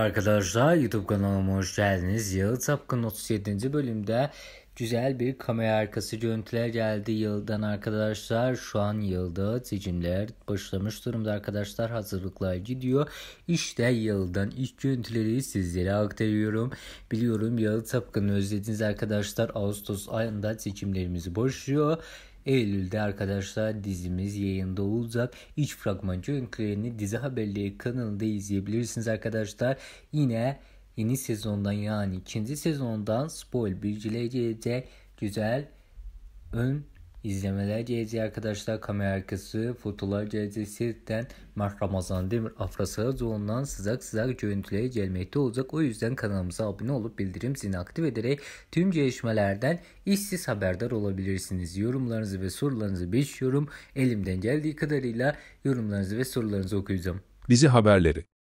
arkadaşlar YouTube kanalıma hoş geldiniz. Yalı Tapkın 37. bölümde güzel bir kamera arkası görüntüler geldi yıldan arkadaşlar. Şu an yılda seçimler başlamış durumda arkadaşlar. Hazırlıklar gidiyor. İşte yıldan ilk görüntüleri sizlere aktarıyorum. Biliyorum Yalı Tapkın'ı özlediniz arkadaşlar. Ağustos ayında seçimlerimizi başlıyor. Eylül'de arkadaşlar dizimiz yayında olacak. İç fragman görüntülerini dizi haberleri kanalında izleyebilirsiniz arkadaşlar. Yine yeni sezondan yani ikinci sezondan spoil bilgileriyle güzel ön İzlemeler cihazı arkadaşlar kamera arkası fotolar cihazisinden Mart Ramazan Demir Afrasal Zoğundan sızak sızak görüntüleri gelmekte olacak. O yüzden kanalımıza abone olup bildirim zilini aktif ederek tüm gelişmelerden işsiz haberdar olabilirsiniz. Yorumlarınızı ve sorularınızı bekliyorum. Elimden geldiği kadarıyla yorumlarınızı ve sorularınızı okuyacağım. Dizi haberleri